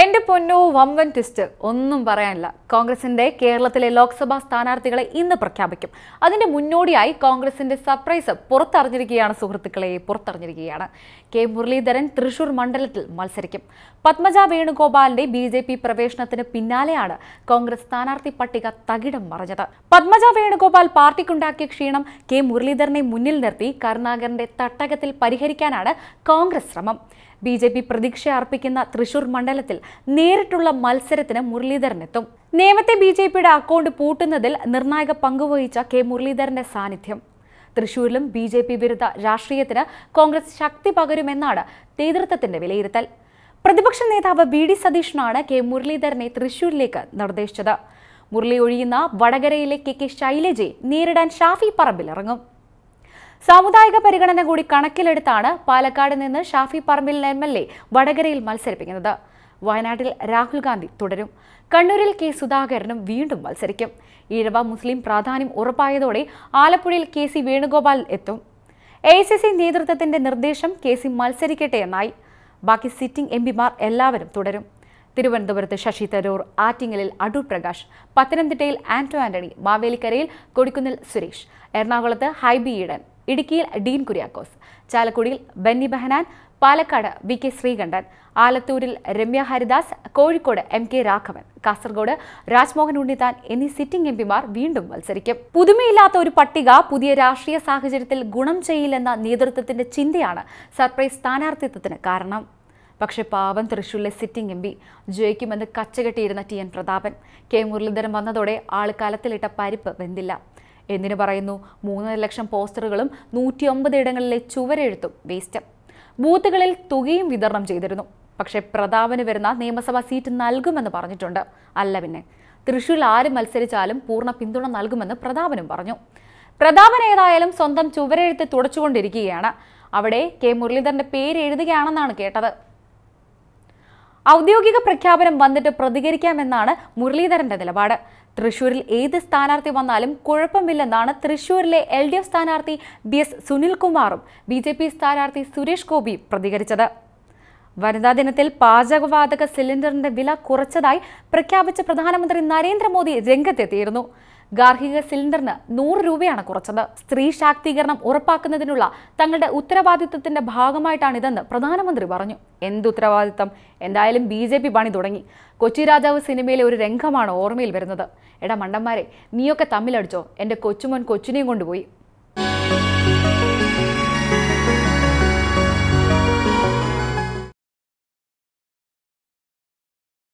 എന്റെ പൊന്നു വമ്പൻ ട്വിസ്റ്റ് ഒന്നും പറയാനില്ല കോൺഗ്രസിന്റെ കേരളത്തിലെ ലോക്സഭാ സ്ഥാനാർത്ഥികളെ ഇന്ന് പ്രഖ്യാപിക്കും അതിന്റെ മുന്നോടിയായി കോൺഗ്രസിന്റെ സർപ്രൈസ് പുറത്തറിഞ്ഞിരിക്കുകയാണ് സുഹൃത്തുക്കളെ പുറത്തറിഞ്ഞിരിക്കുകയാണ് കെ മുരളീധരൻ തൃശൂർ മണ്ഡലത്തിൽ മത്സരിക്കും പത്മജ വേണുഗോപാലിന്റെ ബി ജെ പി പ്രവേശനത്തിന് പിന്നാലെയാണ് കോൺഗ്രസ് സ്ഥാനാർത്ഥി പട്ടിക തകിടം മറിഞ്ഞത് പത്മജ വേണുഗോപാൽ പാർട്ടിക്കുണ്ടാക്കിയ ക്ഷീണം കെ മുരളീധരനെ മുന്നിൽ നിർത്തി കരുണാകരന്റെ തട്ടകത്തിൽ പരിഹരിക്കാനാണ് കോൺഗ്രസ് ശ്രമം ബി ജെ പി പ്രതീക്ഷ അർപ്പിക്കുന്ന തൃശൂർ മണ്ഡലത്തിൽ നേരിട്ടുള്ള മത്സരത്തിന് മുരളീധരനെത്തും നേമത്തെ ബി ജെ പിയുടെ അക്കൗണ്ട് പൂട്ടുന്നതിൽ നിർണായക പങ്കുവഹിച്ച കെ മുരളീധരന്റെ സാന്നിധ്യം തൃശൂരിലും ബി ജെ പി വിരുദ്ധ രാഷ്ട്രീയത്തിന് കോൺഗ്രസ് ശക്തി പകരുമെന്നാണ് നേതൃത്വത്തിന്റെ വിലയിരുത്തൽ പ്രതിപക്ഷ നേതാവ് വി ഡി സതീഷനാണ് കെ മുരളീധരനെ തൃശൂരിലേക്ക് നിർദ്ദേശിച്ചത് മുരളി ഒഴിയുന്ന വടകരയിലെ കെ കെ ശൈലജയെ നേരിടാൻ ഷാഫി പറമ്പിലിറങ്ങും സാമുദായിക പരിഗണന കൂടി കണക്കിലെടുത്താണ് പാലക്കാട് നിന്ന് Shafi Parambil M L A വടകരയിൽ മത്സരിപ്പിക്കുന്നത് വയനാട്ടിൽ രാഹുൽ ഗാന്ധി തുടരും കണ്ണൂരിൽ കെ സുധാകരനും വീണ്ടും മത്സരിക്കും ഈഴവ മുസ്ലിം പ്രാധാന്യം ഉറപ്പായതോടെ ആലപ്പുഴയിൽ കെ സി വേണുഗോപാൽ എത്തും എ സി സി നേതൃത്വത്തിന്റെ നിർദ്ദേശം കെ സി മത്സരിക്കട്ടെ എന്നായി ബാക്കി സിറ്റിംഗ് എം പിമാർ എല്ലാവരും തുടരും തിരുവനന്തപുരത്ത് ശശി തരൂർ ആറ്റിങ്ങലിൽ അടൂ പ്രകാശ് പത്തനംതിട്ടയിൽ ആന്റോ ആന്റണി മാവേലിക്കരയിൽ കൊടിക്കുന്നിൽ സുരേഷ് എറണാകുളത്ത് ഹൈബി ഈഡൻ ഇടുക്കിയിൽ ഡീൻ കുര്യാക്കോസ് ചാലക്കുടിയിൽ ബെന്നി ബെഹനാൻ പാലക്കാട് വി കെ ശ്രീകണ്ഠൻ ആലത്തൂരിൽ രമ്യ ഹരിദാസ് കോഴിക്കോട് എം കെ രാഘവൻ കാസർഗോഡ് രാജ്മോഹൻ ഉണ്ണിത്താൻ എന്നീ സിറ്റിംഗ് എം പിമാർ വീണ്ടും മത്സരിക്കും പുതുമയില്ലാത്ത ഒരു പട്ടിക പുതിയ രാഷ്ട്രീയ സാഹചര്യത്തിൽ ഗുണം ചെയ്യില്ലെന്ന നേതൃത്വത്തിന്റെ ചിന്തയാണ് സർപ്രൈസ് സ്ഥാനാർത്ഥിത്വത്തിന് കാരണം പക്ഷേ പാവം തൃശ്ശൂരിലെ സിറ്റിംഗ് എം പി ജയിക്കുമെന്ന് കച്ചകെട്ടിയിരുന്ന T N Prathapan K Muraleedharan വന്നതോടെ ആൾക്കാലത്തിലിട്ട പരിപ്പ് വെന്തില്ല എന്തിനു പറയുന്നു മൂന്നര ലക്ഷം പോസ്റ്ററുകളും നൂറ്റി ഒമ്പത് ഇടങ്ങളിലെ ചുവരെഴുത്തും വേസ്റ്റ് ബൂത്തുകളിൽ തുകയും വിതരണം ചെയ്തിരുന്നു പക്ഷേ പ്രതാപന് വരുന്ന നിയമസഭാ സീറ്റ് നൽകുമെന്ന് പറഞ്ഞിട്ടുണ്ട് അല്ല പിന്നെ തൃശൂരിൽ ആര് മത്സരിച്ചാലും പൂർണ്ണ പിന്തുണ നൽകുമെന്ന് പ്രതാപനും പറഞ്ഞു പ്രതാപൻ ഏതായാലും സ്വന്തം ചുവരെഴുത്ത് തുടച്ചുകൊണ്ടിരിക്കുകയാണ് അവിടെ കെ മുരളീധരന്റെ പേര് എഴുതുകയാണെന്നാണ് കേട്ടത് ഔദ്യോഗിക പ്രഖ്യാപനം വന്നിട്ട് പ്രതികരിക്കാമെന്നാണ് മുരളീധരന്റെ നിലപാട് തൃശൂരിൽ ഏത് സ്ഥാനാർത്ഥി വന്നാലും കുഴപ്പമില്ലെന്നാണ് തൃശൂരിലെ എൽ ഡി എഫ് സ്ഥാനാർത്ഥി ബി എസ് സുനിൽകുമാറും ബി ജെ പി സ്ഥാനാർത്ഥി സുരേഷ് ഗോപിയും പ്രതികരിച്ചത് വനിതാ ദിനത്തിൽ പാചകവാതക സിലിണ്ടറിന്റെ വില കുറച്ചതായി പ്രഖ്യാപിച്ച പ്രധാനമന്ത്രി നരേന്ദ്രമോദി രംഗത്തെത്തിയിരുന്നു ഗാർഹിക സിലിണ്ടറിന് നൂറ് രൂപയാണ് കുറച്ചത് സ്ത്രീ ശാക്തീകരണം ഉറപ്പാക്കുന്നതിനുള്ള തങ്ങളുടെ ഉത്തരവാദിത്തത്തിന്റെ ഭാഗമായിട്ടാണിതെന്ന് പ്രധാനമന്ത്രി പറഞ്ഞു എന്തുത്തരവാദിത്തം എന്തായാലും ബി ജെ പി പണി തുടങ്ങി കൊച്ചി രാജാവ് സിനിമയിലെ ഒരു രംഗമാണ് ഓർമ്മയിൽ വരുന്നത് എടാ മണ്ടന്മാരെ നീയൊക്കെ തമ്മിലടിച്ചോ എൻ്റെ കൊച്ചുമോൻ കൊച്ചിനെയും കൊണ്ടുപോയി